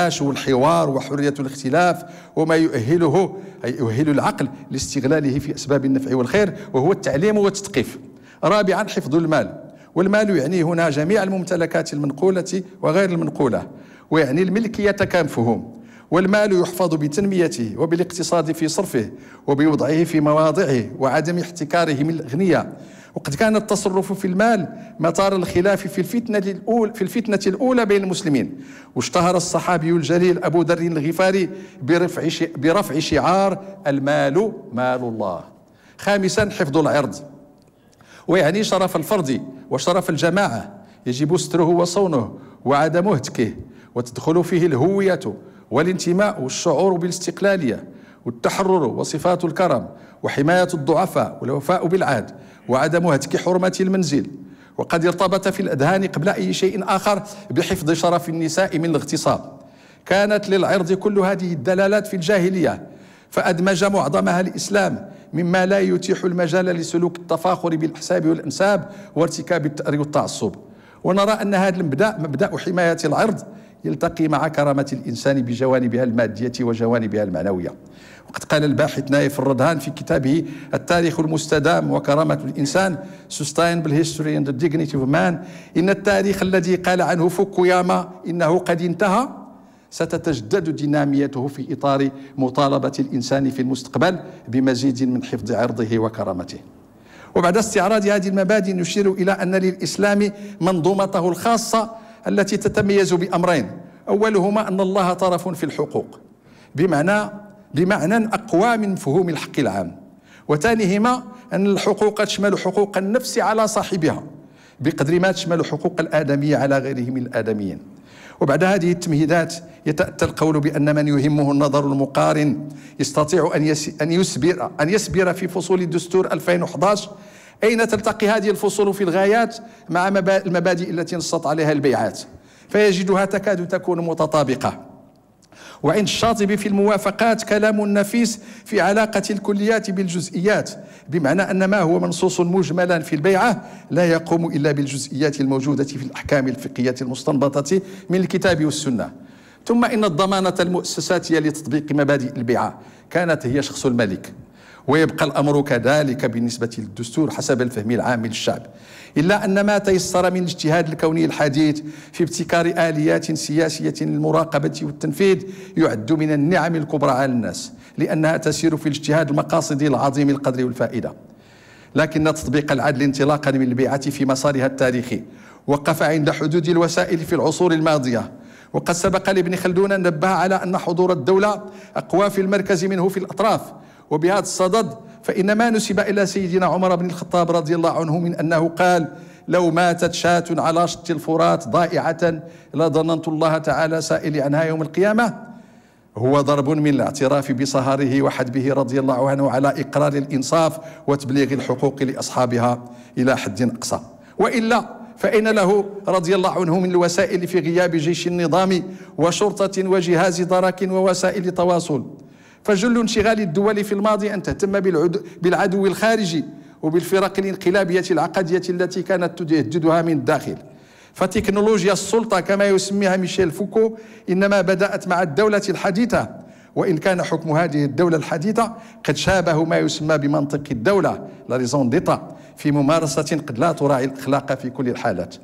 النقاش والحوار وحرية الاختلاف وما يؤهله أي يؤهل العقل لاستغلاله في أسباب النفع والخير وهو التعليم والتثقيف رابعا حفظ المال والمال يعني هنا جميع الممتلكات المنقولة وغير المنقولة ويعني الملكية كمفهوم والمال يحفظ بتنميته وبالاقتصاد في صرفه وبوضعه في مواضعه وعدم احتكاره من الأغنياء وقد كان التصرف في المال مطار الخلاف في الفتنة الأولى في الفتنة الأولى بين المسلمين واشتهر الصحابي الجليل أبو ذر الغفاري برفع برفع شعار المال مال الله خامسا حفظ العرض ويعني شرف الفرد وشرف الجماعة يجب ستره وصونه وعدم هتكه وتدخل فيه الهوية والانتماء والشعور بالاستقلالية والتحرر وصفات الكرم وحماية الضعفاء والوفاء بالعهد وعدم هتك حرمة المنزل وقد ارتبط في الأذهان قبل أي شيء آخر بحفظ شرف النساء من الاغتصاب كانت للعرض كل هذه الدلالات في الجاهلية فأدمج معظمها الإسلام مما لا يتيح المجال لسلوك التفاخر بالأحساب والأنساب وارتكاب التأري والتعصب ونرى أن هذا المبدأ مبدأ حماية العرض يلتقي مع كرامة الإنسان بجوانبها المادية وجوانبها المعنوية وقد قال الباحث نايف الردهان في كتابه التاريخ المستدام وكرامة الإنسان Sustainable History and the Dignity of Man إن التاريخ الذي قال عنه فوكوياما إنه قد انتهى ستتجدد ديناميته في إطار مطالبة الإنسان في المستقبل بمزيد من حفظ عرضه وكرامته وبعد استعراض هذه المبادئ نشير إلى أن للإسلام منظومته الخاصة التي تتميز بأمرين أولهما أن الله طرف في الحقوق بمعنى بمعنى أقوى من مفهوم الحق العام وثانيهما أن الحقوق تشمل حقوق النفس على صاحبها بقدر ما تشمل حقوق الآدمية على غيره من الآدميين وبعد هذه التمهيدات يتأتى القول بأن من يهمه النظر المقارن يستطيع أن أن يسبر أن يسبر في فصول الدستور 2011 أين تلتقي هذه الفصول في الغايات مع المبادئ التي نصت عليها البيعات فيجدها تكاد تكون متطابقة وعند الشاطبي في الموافقات كلام نفيس في علاقة الكليات بالجزئيات بمعنى أن ما هو منصوص مجملا في البيعة لا يقوم إلا بالجزئيات الموجودة في الأحكام الفقهية المستنبطة من الكتاب والسنة ثم إن الضمانة المؤسساتية لتطبيق مبادئ البيعة كانت هي شخص الملك ويبقى الأمر كذلك بالنسبة للدستور حسب الفهم العام للشعب إلا أن ما تيسر من الاجتهاد الكوني الحديث في ابتكار آليات سياسية للمراقبة والتنفيذ يعد من النعم الكبرى على الناس لأنها تسير في الاجتهاد المقاصد العظيم القدر والفائدة لكن تطبيق العدل انطلاقا من البيعة في مسارها التاريخي وقف عند حدود الوسائل في العصور الماضية وقد سبق لابن خلدون نبه على أن حضور الدولة أقوى في المركز منه في الأطراف وبهذا الصدد فإن ما نسب إلى سيدنا عمر بن الخطاب رضي الله عنه من أنه قال لو ماتت شاة على شط الفرات ضائعة لظننت الله تعالى سائلي عنها يوم القيامة هو ضرب من الاعتراف بصهره وحدبه رضي الله عنه على إقرار الإنصاف وتبليغ الحقوق لأصحابها إلى حد أقصى وإلا فإن له رضي الله عنه من الوسائل في غياب جيش النظام وشرطة وجهاز درك ووسائل تواصل فجل انشغال الدول في الماضي أن تهتم بالعدو الخارجي وبالفرق الانقلابية العقدية التي كانت تهددها من الداخل فتكنولوجيا السلطة كما يسميها ميشيل فوكو إنما بدأت مع الدولة الحديثة وإن كان حكم هذه الدولة الحديثة قد شابه ما يسمى بمنطق الدولة لاريزون ديتا في ممارسة قد لا تراعي الأخلاق في كل الحالات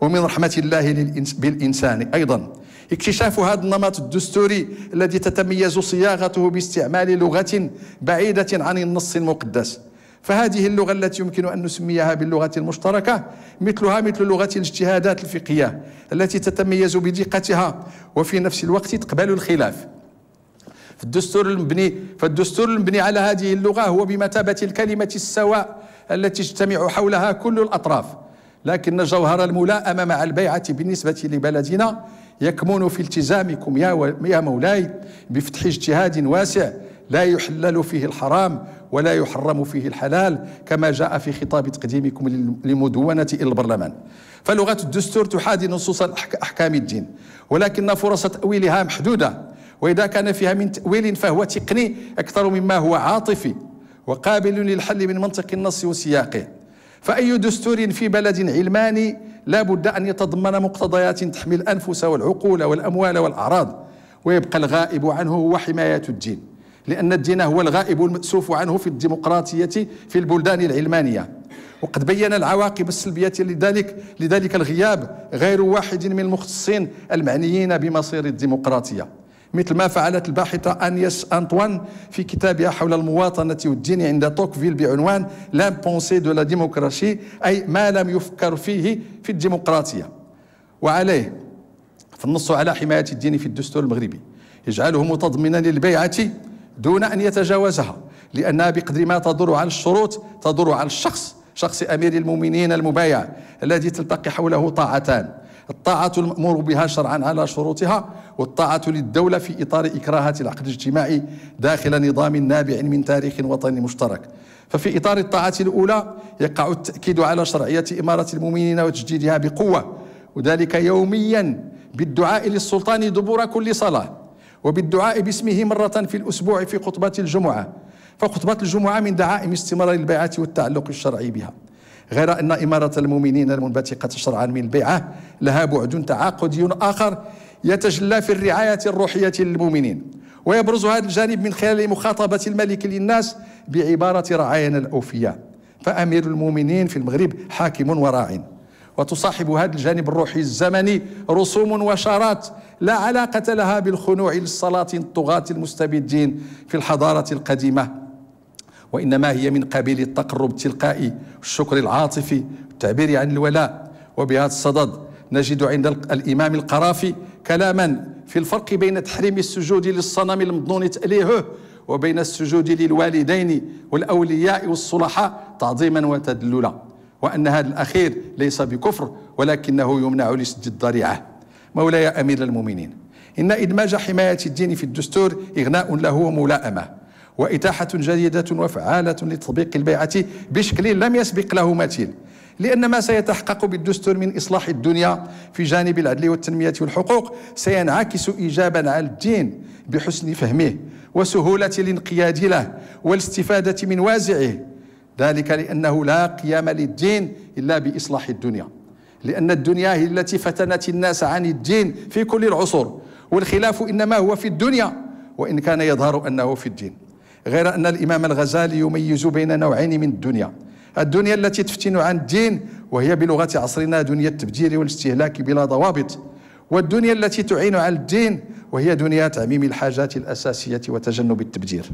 ومن رحمة الله بالإنسان أيضا اكتشاف هذا النمط الدستوري الذي تتميز صياغته باستعمال لغة بعيدة عن النص المقدس فهذه اللغة التي يمكن أن نسميها باللغة المشتركة مثلها مثل لغة الاجتهادات الفقهية التي تتميز بدقتها وفي نفس الوقت تقبل الخلاف فالدستور الدستور المبني فالدستور المبني على هذه اللغة هو بمثابة الكلمة السواء التي تجتمع حولها كل الأطراف لكن جوهر الملائمة مع البيعة بالنسبة لبلدنا يكمن في التزامكم يا يا مولاي بفتح اجتهاد واسع لا يحلل فيه الحرام ولا يحرم فيه الحلال كما جاء في خطاب تقديمكم لمدونة إلى البرلمان فلغة الدستور تحادي نصوص أحكام الدين ولكن فرص تأويلها محدودة وإذا كان فيها من تأويل فهو تقني أكثر مما هو عاطفي وقابل للحل من منطق النص وسياقه فأي دستور في بلد علماني لا بد أن يتضمن مقتضيات تحمي الأنفس والعقول والأموال والأعراض ويبقى الغائب عنه هو حماية الدين لأن الدين هو الغائب المأسوف عنه في الديمقراطية في البلدان العلمانية وقد بين العواقب السلبية لذلك لذلك الغياب غير واحد من المختصين المعنيين بمصير الديمقراطية مثل ما فعلت الباحثة أنيس أنطوان في كتابها حول المواطنة والدين عند توكفيل بعنوان بونسي دو لا ديموكراسي أي ما لم يفكر فيه في الديمقراطية وعليه فالنص على حماية الدين في الدستور المغربي يجعله متضمنا للبيعة دون أن يتجاوزها لأنها بقدر ما تدور على الشروط تدور على الشخص شخص أمير المؤمنين المبايع الذي تلتقي حوله طاعتان الطاعة المأمور بها شرعا على شروطها والطاعة للدولة في إطار إكراهات العقد الاجتماعي داخل نظام نابع من تاريخ وطني مشترك ففي إطار الطاعة الأولى يقع التأكيد على شرعية إمارة المؤمنين وتجديدها بقوة وذلك يوميا بالدعاء للسلطان دبور كل صلاة وبالدعاء باسمه مرة في الأسبوع في خطبة الجمعة فخطبة الجمعة من دعائم استمرار البيعة والتعلق الشرعي بها غير أن إمارة المؤمنين المنبثقة شرعا من بيعة لها بعد تعاقدي آخر يتجلى في الرعاية الروحية للمؤمنين ويبرز هذا الجانب من خلال مخاطبة الملك للناس بعبارة رعاينا الأوفياء فأمير المؤمنين في المغرب حاكم وراع وتصاحب هذا الجانب الروحي الزمني رسوم وشارات لا علاقة لها بالخنوع للسلاطين الطغاة المستبدين في الحضارة القديمة وإنما هي من قبيل التقرب التلقائي والشكر العاطفي والتعبير عن الولاء وبهذا الصدد نجد عند الإمام القرافي كلاما في الفرق بين تحريم السجود للصنم المضنون تأليهه وبين السجود للوالدين والأولياء والصلحاء تعظيما وتدللا وأن هذا الأخير ليس بكفر ولكنه يمنع لسد الضريعة مولاي أمير المؤمنين إن إدماج حماية الدين في الدستور إغناء له وملائمة وإتاحة جديدة وفعالة لتطبيق البيعة بشكل لم يسبق له مثيل لأن ما سيتحقق بالدستور من إصلاح الدنيا في جانب العدل والتنمية والحقوق سينعكس إيجابا على الدين بحسن فهمه وسهولة الانقياد له والاستفادة من وازعه ذلك لأنه لا قيام للدين إلا بإصلاح الدنيا لأن الدنيا هي التي فتنت الناس عن الدين في كل العصور والخلاف إنما هو في الدنيا وإن كان يظهر أنه في الدين غير أن الإمام الغزالي يميز بين نوعين من الدنيا الدنيا التي تفتن عن الدين وهي بلغة عصرنا دنيا التبجير والاستهلاك بلا ضوابط والدنيا التي تعين على الدين وهي دنيا تعميم الحاجات الأساسية وتجنب التبجير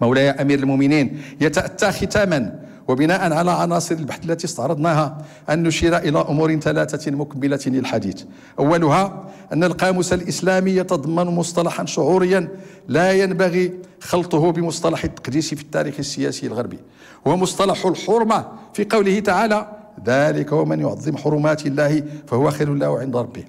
مولاي أمير المؤمنين يتأتى ختاما وبناء على عناصر البحث التي استعرضناها أن نشير إلى أمور ثلاثة مكملة للحديث أولها أن القاموس الإسلامي يتضمن مصطلحا شعوريا لا ينبغي خلطه بمصطلح التقديس في التاريخ السياسي الغربي هو مصطلح الحرمة في قوله تعالى ذلك ومن يعظم حرمات الله فهو خير له عند ربه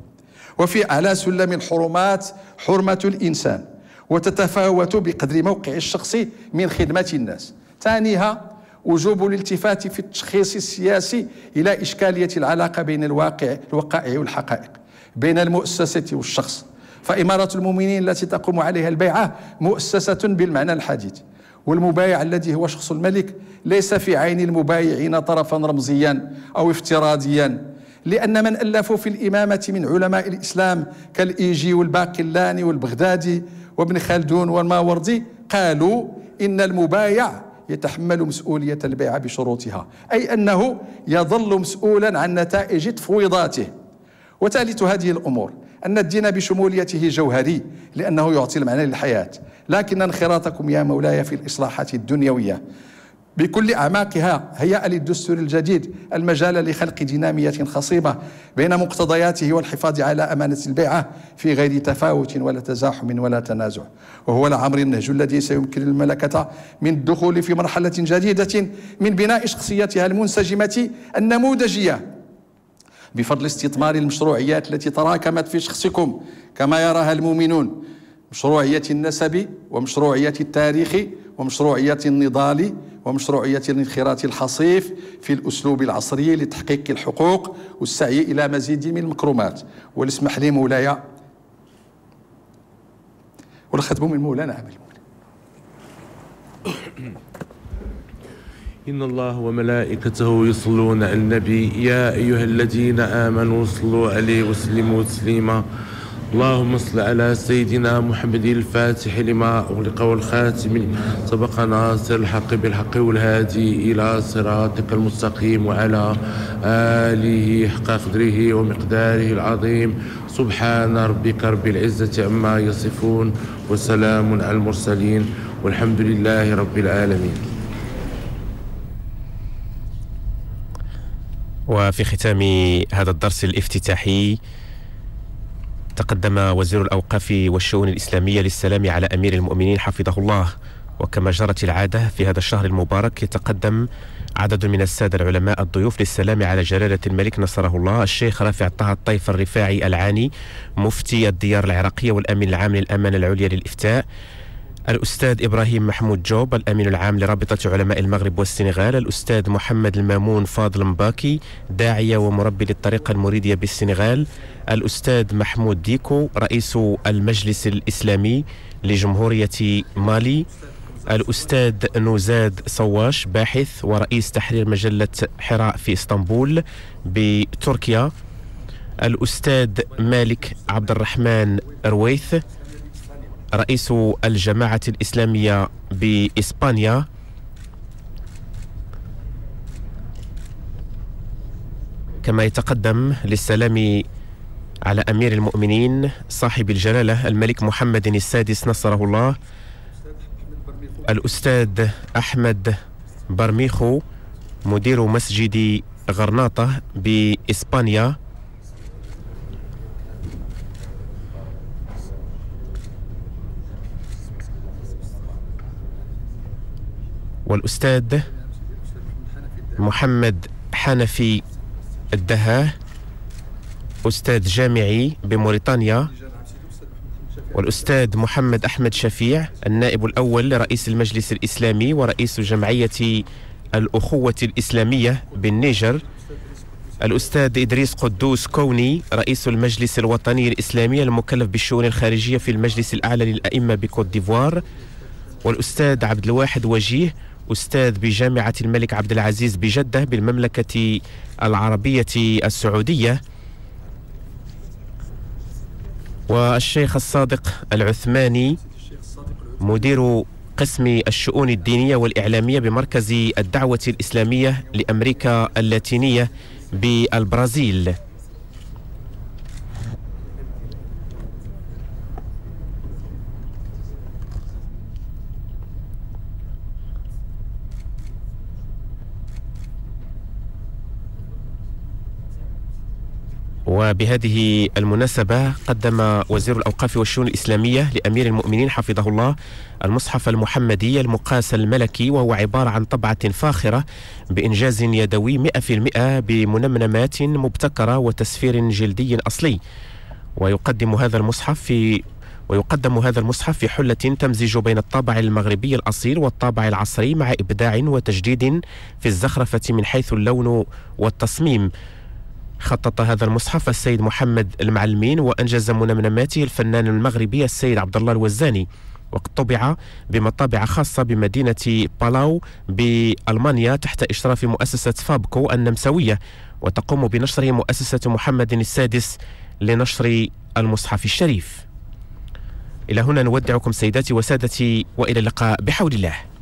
وفي أعلى سلم الحرمات حرمة الإنسان وتتفاوت بقدر موقع الشخص من خدمة الناس ثانيها وجوب الالتفات في التشخيص السياسي إلى إشكالية العلاقة بين الواقع الوقائع والحقائق بين المؤسسة والشخص فإمارة المؤمنين التي تقوم عليها البيعة مؤسسة بالمعنى الحديث والمبايع الذي هو شخص الملك ليس في عين المبايعين طرفا رمزيا أو افتراضيا لأن من ألفوا في الإمامة من علماء الإسلام كالإيجي والباقلاني والبغدادي وابن خلدون والماوردي قالوا إن المبايع يتحمل مسؤولية البيعة بشروطها أي أنه يظل مسؤولا عن نتائج تفويضاته وثالث هذه الأمور أن الدين بشموليته جوهري لأنه يعطي المعنى للحياة لكن انخراطكم يا مولاي في الإصلاحات الدنيوية بكل أعماقها هيأ للدستور الجديد المجال لخلق دينامية خصيبة بين مقتضياته والحفاظ على أمانة البيعة في غير تفاوت ولا تزاحم ولا تنازع وهو لعمر النهج الذي سيمكن المملكة من الدخول في مرحلة جديدة من بناء شخصيتها المنسجمة النموذجية بفضل استثمار المشروعيات التي تراكمت في شخصكم كما يراها المؤمنون مشروعية النسب ومشروعية التاريخ ومشروعية النضال ومشروعية الانخراط الحصيف في الأسلوب العصري لتحقيق الحقوق والسعي إلى مزيد من المكرمات والاسمح لي مولاي والخدم من مولانا عمل إن الله وملائكته يصلون على النبي يا أيها الذين آمنوا صلوا عليه وسلموا تسليما اللهم صل على سيدنا محمد الفاتح لما أغلق والخاتم سبق ناصر الحق بالحق والهادي إلى صراطك المستقيم وعلى آله حق قدره ومقداره العظيم سبحان ربك رب العزة عما يصفون وسلام على المرسلين والحمد لله رب العالمين وفي ختام هذا الدرس الافتتاحي تقدم وزير الأوقاف والشؤون الإسلامية للسلام على أمير المؤمنين حفظه الله وكما جرت العادة في هذا الشهر المبارك يتقدم عدد من السادة العلماء الضيوف للسلام على جلالة الملك نصره الله الشيخ رافع طه الطيف الرفاعي العاني مفتي الديار العراقية والأمين العام للأمانة العليا للإفتاء الأستاذ إبراهيم محمود جوب الأمين العام لرابطة علماء المغرب والسنغال الأستاذ محمد المامون فاضل مباكي داعية ومربي للطريقة المريدية بالسنغال الأستاذ محمود ديكو رئيس المجلس الإسلامي لجمهورية مالي الأستاذ نوزاد صواش باحث ورئيس تحرير مجلة حراء في إسطنبول بتركيا الأستاذ مالك عبد الرحمن رويث رئيس الجماعة الإسلامية بإسبانيا كما يتقدم للسلام على أمير المؤمنين صاحب الجلالة الملك محمد السادس نصره الله الأستاذ أحمد برميخو مدير مسجد غرناطة بإسبانيا والأستاذ محمد حنفي الدهاه أستاذ جامعي بموريتانيا والأستاذ محمد أحمد شفيع النائب الأول لرئيس المجلس الإسلامي ورئيس جمعية الأخوة الإسلامية بالنيجر الأستاذ إدريس قدوس كوني رئيس المجلس الوطني الإسلامي المكلف بالشؤون الخارجية في المجلس الأعلى للأئمة بكوت ديفوار والأستاذ عبد الواحد وجيه أستاذ بجامعة الملك عبد العزيز بجدة بالمملكة العربية السعودية والشيخ الصادق العثماني مدير قسم الشؤون الدينية والإعلامية بمركز الدعوة الإسلامية لأمريكا اللاتينية بالبرازيل وبهذه المناسبة قدم وزير الأوقاف والشؤون الإسلامية لأمير المؤمنين حفظه الله المصحف المحمدي المقاس الملكي وهو عبارة عن طبعة فاخرة بإنجاز يدوي 100% بمنمنمات مبتكرة وتسفير جلدي أصلي ويقدم هذا المصحف في ويقدم هذا المصحف في حلة تمزج بين الطابع المغربي الأصيل والطابع العصري مع إبداع وتجديد في الزخرفة من حيث اللون والتصميم خطط هذا المصحف السيد محمد المعلمين وأنجز من الفنان المغربي السيد عبد الله الوزاني وقد طبع بمطابع خاصة بمدينة بالاو بألمانيا تحت إشراف مؤسسة فابكو النمساوية وتقوم بنشره مؤسسة محمد السادس لنشر المصحف الشريف إلى هنا نودعكم سيداتي وسادتي وإلى اللقاء بحول الله